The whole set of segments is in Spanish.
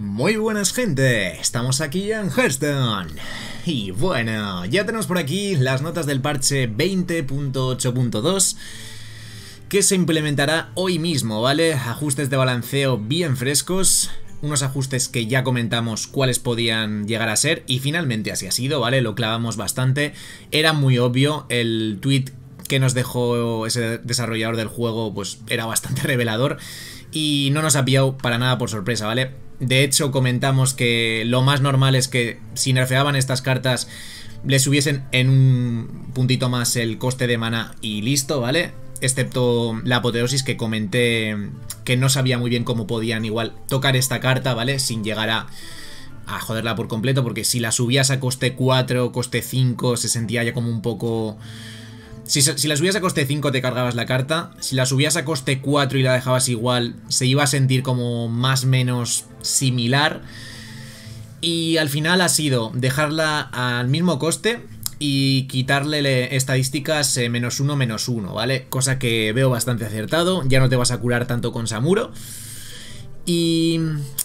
Muy buenas gente, estamos aquí en Hearthstone Y bueno, ya tenemos por aquí las notas del parche 20.8.2 Que se implementará hoy mismo, ¿vale? Ajustes de balanceo bien frescos unos ajustes que ya comentamos cuáles podían llegar a ser y finalmente así ha sido, ¿vale? Lo clavamos bastante. Era muy obvio el tweet que nos dejó ese desarrollador del juego, pues era bastante revelador y no nos ha pillado para nada por sorpresa, ¿vale? De hecho, comentamos que lo más normal es que si nerfeaban estas cartas les subiesen en un puntito más el coste de mana y listo, ¿vale? Excepto la apoteosis que comenté que no sabía muy bien cómo podían igual tocar esta carta, ¿vale? Sin llegar a, a joderla por completo, porque si la subías a coste 4, coste 5, se sentía ya como un poco si, la subías a coste 5 te cargabas la carta, si la subías a coste 4 y la dejabas igual, se iba a sentir como más menos similar. Y al final ha sido dejarla al mismo coste y quitarle estadísticas eh, menos uno, menos uno, ¿vale? Cosa que veo bastante acertado, ya no te vas a curar tanto con Samuro. Y,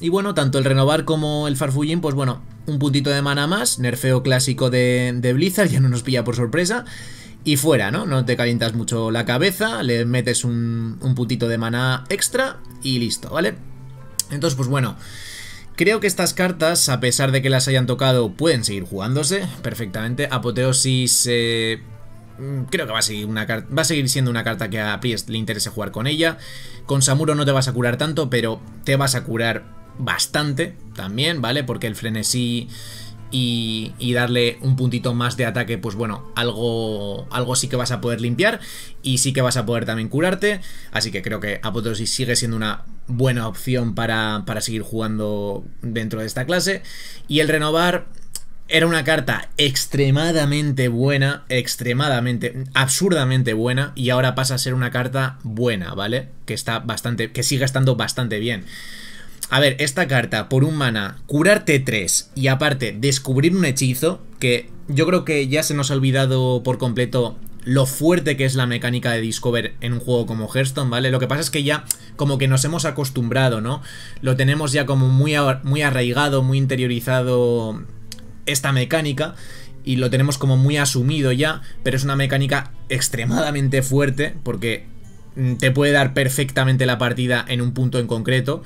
bueno, tanto el renovar como el farfullín, pues bueno, un puntito de mana más, nerfeo clásico de, Blizzard, ya no nos pilla por sorpresa. Y fuera, ¿no? No te calientas mucho la cabeza, le metes un, puntito de mana extra y listo, ¿vale? Entonces, pues bueno, Creo que estas cartas, a pesar de que las hayan tocado, pueden seguir jugándose perfectamente. Apoteosis eh, Mm, creo que va a, seguir una va a seguir siendo una carta que a Priest le interese jugar con ella. Con Samuro no te vas a curar tanto, pero te vas a curar bastante también, ¿vale? Porque el frenesí y, y darle un puntito más de ataque, pues bueno, algo, algo sí que vas a poder limpiar y sí que vas a poder también curarte. Así que creo que Apotosis sigue siendo una buena opción para, para seguir jugando dentro de esta clase. Y el renovar era una carta extremadamente buena, extremadamente, absurdamente buena, y ahora pasa a ser una carta buena, ¿vale? Que está bastante, que sigue estando bastante bien. A ver, esta carta, por un mana, curarte 3 y aparte descubrir un hechizo, que yo creo que ya se nos ha olvidado por completo lo fuerte que es la mecánica de Discover en un juego como Hearthstone, ¿vale? Lo que pasa es que ya como que nos hemos acostumbrado, ¿no? Lo tenemos ya como muy, muy arraigado, muy interiorizado esta mecánica y lo tenemos como muy asumido ya, pero es una mecánica extremadamente fuerte porque mm, te puede dar perfectamente la partida en un punto en concreto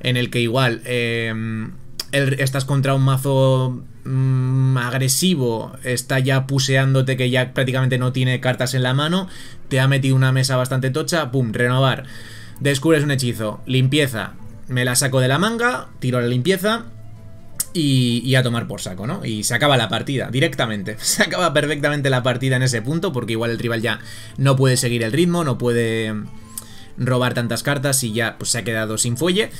en el que igual em, estás contra un mazo mm, agresivo, está ya puseándote que ya prácticamente no tiene cartas en la mano, te ha metido una mesa bastante tocha, pum, renovar. Descubres un hechizo, limpieza, me la saco de la manga, tiro la limpieza y, a tomar por saco, ¿no? Y se acaba la partida directamente. Se acaba perfectamente la partida en ese punto porque igual el rival ya no puede seguir el ritmo, no puede robar tantas cartas y ya pues, se ha quedado sin fuelle.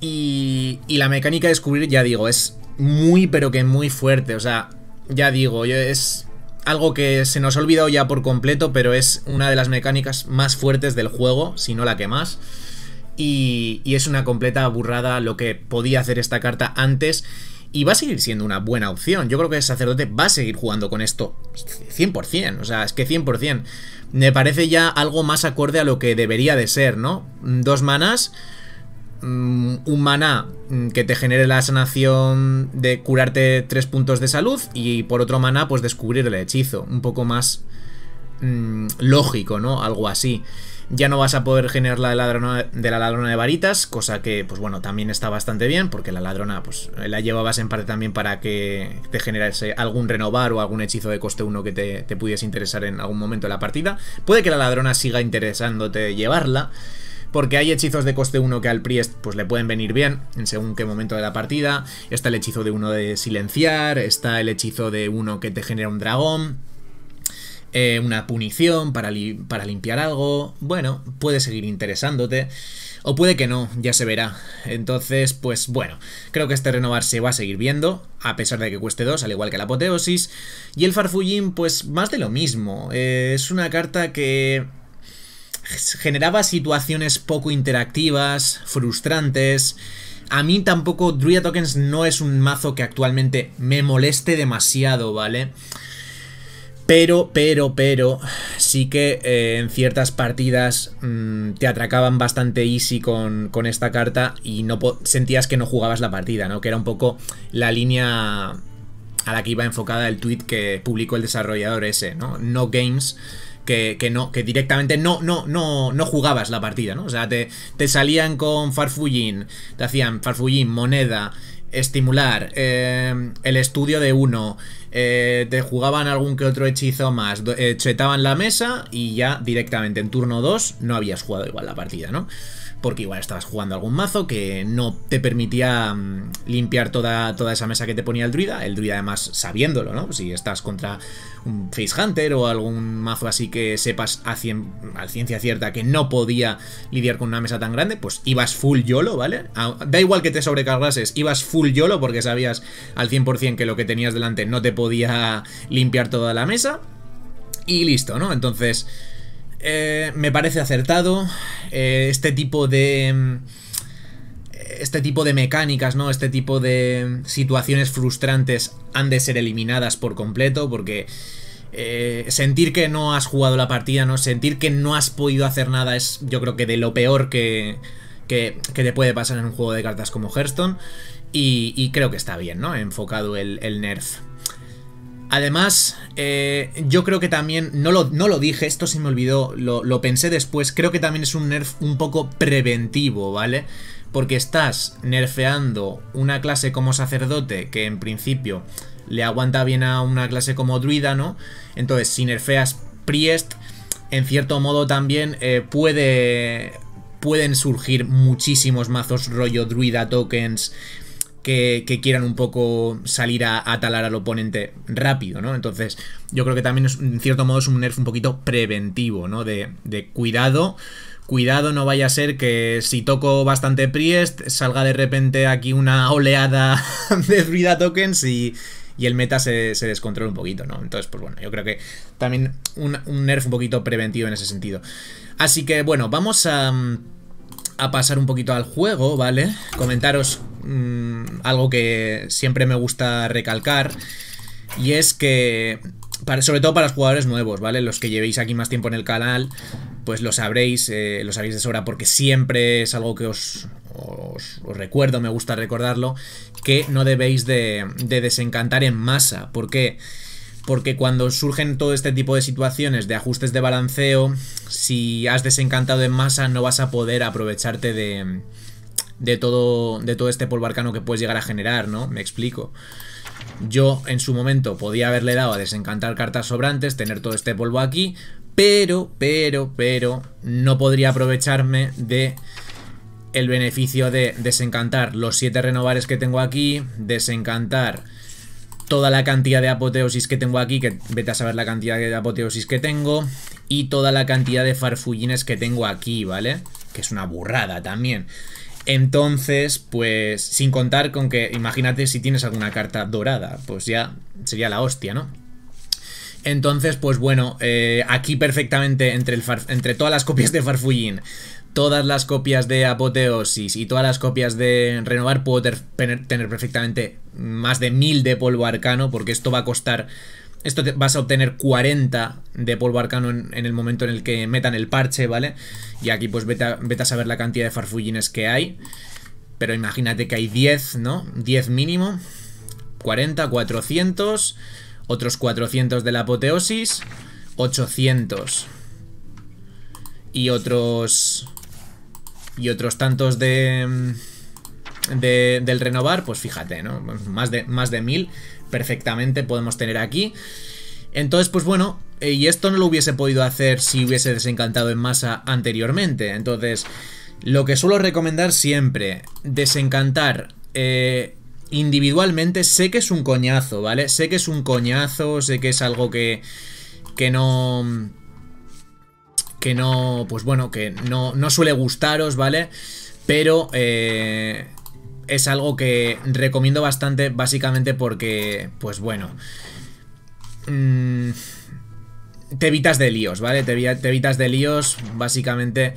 Y, y la mecánica de descubrir, ya digo, es muy pero que muy fuerte. O sea, ya digo, es algo que se nos ha olvidado ya por completo, pero es una de las mecánicas más fuertes del juego, si no la que más. Y, es una completa burrada lo que podía hacer esta carta antes y va a seguir siendo una buena opción. Yo creo que el sacerdote va a seguir jugando con esto 100%, o sea, es que 100%. Me parece ya algo más acorde a lo que debería de ser, ¿no? Dos manas, mm, un maná mm, que te genere la sanación de curarte tres puntos de salud y por otro maná pues descubrir el hechizo, un poco más mm, lógico, ¿no? Algo así. Ya no vas a poder generar la ladrona, de la ladrona de varitas, cosa que, pues bueno, también está bastante bien, porque la ladrona, pues la llevabas en parte también para que te generase algún renovar o algún hechizo de coste 1 que te, te pudiese interesar en algún momento de la partida. Puede que la ladrona siga interesándote llevarla. Porque hay hechizos de coste 1 que al Priest pues, le pueden venir bien en según qué momento de la partida. Está el hechizo de uno de silenciar, está el hechizo de uno que te genera un dragón. Eh, una punición para, para limpiar algo, bueno, puede seguir interesándote. O puede que no, ya se verá. Entonces, pues bueno, creo que este renovar se va a seguir viendo, a pesar de que cueste 2, al igual que la apoteosis. Y el Farfugin, pues más de lo mismo. Eh, es una carta que generaba situaciones poco interactivas, frustrantes. A mí tampoco Druida Tokens no es un mazo que actualmente me moleste demasiado, ¿vale? vale pero, pero, pero, sí que eh, en ciertas partidas mm, te atracaban bastante easy con, con esta carta y no sentías que no jugabas la partida, ¿no? Que era un poco la línea a la que iba enfocada el tweet que publicó el desarrollador ese, ¿no? No games. Que, no, que directamente no, no, no, no jugabas la partida, ¿no? O sea, te, te salían con Farfullin, te hacían Farfullin, moneda, estimular, eh, el estudio de uno, eh, te jugaban algún que otro hechizo más, eh, chetaban la mesa y ya directamente en turno 2 no habías jugado igual la partida, ¿no? porque igual estabas jugando algún mazo que no te permitía mm, limpiar toda, toda esa mesa que te ponía el druida, el druida además sabiéndolo, ¿no? Si estás contra un face hunter o algún mazo así que sepas a, cien, a ciencia cierta que no podía lidiar con una mesa tan grande, pues ibas full YOLO, ¿vale? Da igual que te sobrecargases, ibas full YOLO porque sabías al 100% que lo que tenías delante no te podía limpiar toda la mesa y listo, ¿no? Entonces... Eh, me parece acertado. Eh, este tipo de. Mm, este tipo de mecánicas, ¿no? Este tipo de mm, situaciones frustrantes han de ser eliminadas por completo. Porque. Eh, sentir que no has jugado la partida, ¿no? Sentir que no has podido hacer nada es, yo creo que de lo peor que. que, te puede pasar en un juego de cartas como Hearthstone. Y, creo que está bien, ¿no? Enfocado el, el nerf. Además, eh, yo creo que también, no lo, no lo, dije, esto se me olvidó, lo, pensé después, creo que también es un nerf un poco preventivo, ¿vale? Porque estás nerfeando una clase como sacerdote que en principio le aguanta bien a una clase como druida, ¿no? Entonces, si nerfeas priest, en cierto modo también eh, puede, pueden surgir muchísimos mazos rollo druida tokens que, quieran un poco salir a, atalar talar al oponente rápido, ¿no? Entonces, yo creo que también en cierto modo es un nerf un poquito preventivo, ¿no? De, cuidado. Cuidado, no vaya a ser que si toco bastante Priest, salga de repente aquí una oleada de vida Tokens y, el meta se, descontrole descontrola un poquito, ¿no? Entonces, pues bueno, yo creo que también un, un, nerf un poquito preventivo en ese sentido. Así que, bueno, vamos a, a pasar un poquito al juego, ¿vale? Comentaros Mm, algo que siempre me gusta recalcar, y es que, sobre todo para los jugadores nuevos, ¿vale? Los que llevéis aquí más tiempo en el canal, pues lo sabréis, eh, lo sabéis de sobra, porque siempre es algo que os, os, recuerdo, me gusta recordarlo, que no debéis de, de desencantar en masa. ¿Por qué? Porque cuando surgen todo este tipo de situaciones de ajustes de balanceo, si has desencantado en masa no vas a poder aprovecharte de, de todo, de todo este polvarcano que puedes llegar a generar, ¿no? Me explico. Yo en su momento podía haberle dado a desencantar cartas sobrantes, tener todo este polvo aquí, pero, pero, pero, no podría aprovecharme de el beneficio de desencantar los 7 renovares que tengo aquí, desencantar toda la cantidad de apoteosis que tengo aquí, que vete a saber la cantidad de apoteosis que tengo, y toda la cantidad de farfullines que tengo aquí, ¿vale? Que es una burrada también. Entonces, pues sin contar con que, imagínate si tienes alguna carta dorada, pues ya sería la hostia, ¿no? Entonces, pues bueno, eh, aquí perfectamente entre, entre todas las copias de Farfullín, todas las copias de Apoteosis y todas las copias de Renovar puedo tener perfectamente más de mil de polvo arcano porque esto va a costar esto vas a obtener 40 de polvo arcano en, el momento en el que metan el parche, ¿vale? Y aquí pues vete a saber la cantidad de farfullines que hay. Pero imagínate que hay 10, ¿no? 10 mínimo. 40, 400. Otros 400 de la apoteosis. 800. Y otros... Y otros tantos de... Mm, del renovar, pues fíjate, ¿no? Más de, más de mil perfectamente podemos tener aquí. Entonces, pues bueno, eh, y esto no lo hubiese podido hacer si hubiese desencantado en masa anteriormente. Entonces, lo que suelo recomendar siempre, desencantar eh, individualmente, sé que es un coñazo, ¿vale? Sé que es un coñazo, sé que es algo que, que no... Que no, pues bueno, que no, no suele gustaros, ¿vale? Pero eh, es algo que recomiendo bastante, básicamente porque, pues bueno... Mm, te evitas de líos, ¿vale? Te, evitas de líos, básicamente...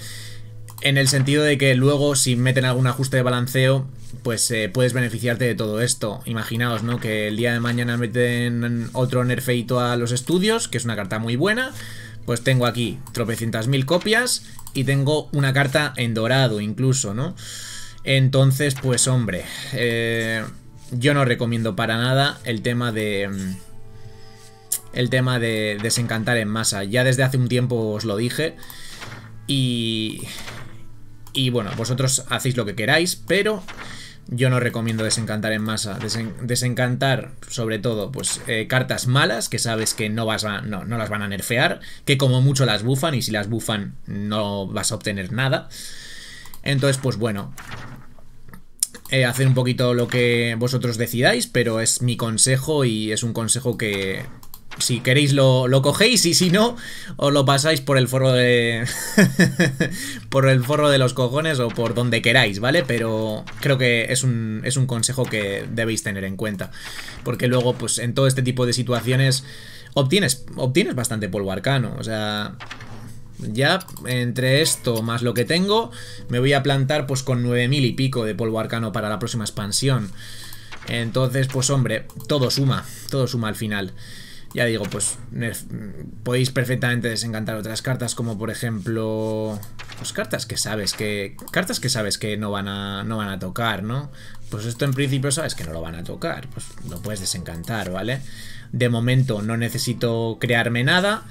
En el sentido de que luego, si meten algún ajuste de balanceo, pues eh, puedes beneficiarte de todo esto. Imaginaos, ¿no? Que el día de mañana meten otro nerfeito a los estudios, que es una carta muy buena. Pues tengo aquí tropecientas mil copias y tengo una carta en dorado incluso, ¿no? Entonces, pues hombre, eh, yo no recomiendo para nada el tema de... Mm, el tema de desencantar en masa. Ya desde hace un tiempo os lo dije. Y... Y bueno, vosotros hacéis lo que queráis, pero yo no recomiendo desencantar en masa. desencantar, sobre todo, pues eh, cartas malas que sabes que no, vas a, no, no, las van a nerfear, que como mucho las bufan y si las bufan no vas a obtener nada. Entonces, pues bueno, eh, hacer un poquito lo que vosotros decidáis, pero es mi consejo y es un consejo que si queréis lo, cogéis y si no, os lo pasáis por el forro de... por el forro de los cojones o por donde queráis, ¿vale? Pero creo que es un, consejo que debéis tener en cuenta, porque luego pues en todo este tipo de situaciones obtienes, obtienes bastante polvo arcano, o sea... Ya, entre esto más lo que tengo, me voy a plantar pues con 9000 y pico de polvo arcano para la próxima expansión. Entonces, pues hombre, todo suma, todo suma al final. Ya digo, pues podéis perfectamente desencantar otras cartas como por ejemplo, pues cartas que sabes que cartas que sabes que no van a no van a tocar, ¿no? Pues esto en principio sabes que no lo van a tocar, pues lo puedes desencantar, ¿vale? De momento no necesito crearme nada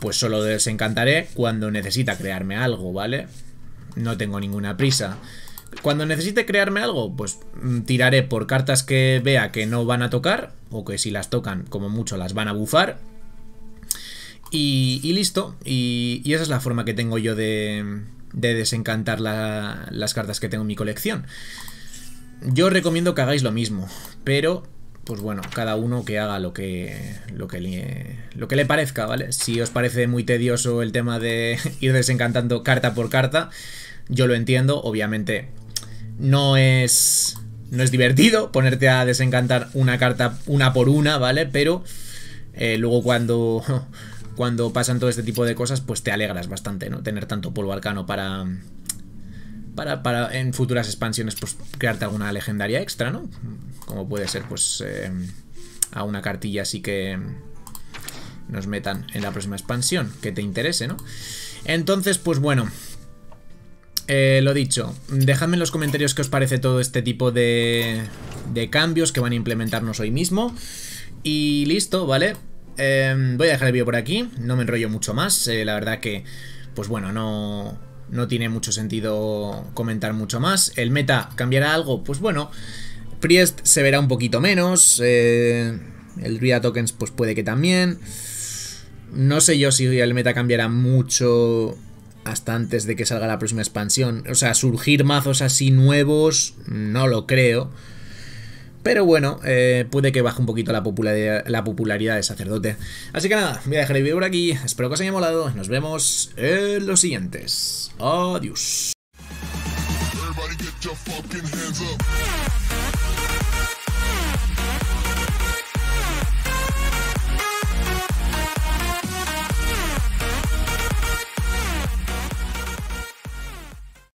pues solo desencantaré cuando necesita crearme algo, ¿vale? No tengo ninguna prisa. Cuando necesite crearme algo, pues mm, tiraré por cartas que vea que no van a tocar, o que si las tocan, como mucho, las van a bufar. Y, listo. Y, esa es la forma que tengo yo de, desencantar las cartas que tengo en mi colección. Yo os recomiendo que hagáis lo mismo, pero pues bueno, cada uno que haga lo que, lo que, le, lo que le parezca, ¿vale? Si os parece muy tedioso el tema de ir desencantando carta por carta, yo lo entiendo, obviamente no es, no es divertido ponerte a desencantar una carta una por una, ¿vale? Pero eh, luego cuando, cuando pasan todo este tipo de cosas, pues te alegras bastante, ¿no? Tener tanto polvo arcano para para, en futuras expansiones pues, crearte alguna legendaria extra, ¿no? Como puede ser, pues, em, a una cartilla así que nos metan en la próxima expansión, que te interese, ¿no? Entonces, pues bueno, eh, lo dicho, dejadme en los comentarios qué os parece todo este tipo de, de cambios que van a implementarnos hoy mismo. Y listo, ¿vale? Em, voy a dejar el vídeo por aquí, no me enrollo mucho más, eh, la verdad que, pues bueno, no no tiene mucho sentido comentar mucho más. El meta cambiará algo, pues bueno, Priest se verá un poquito menos, eh, el Ria Tokens pues puede que también. No sé yo si el meta cambiará mucho hasta antes de que salga la próxima expansión. O sea, surgir mazos así nuevos, no lo creo. Pero bueno, eh, puede que baje un poquito la popularidad, la popularidad de sacerdote. Así que nada, voy a dejar el vídeo por aquí. Espero que os haya molado. Nos vemos en los siguientes. Adiós.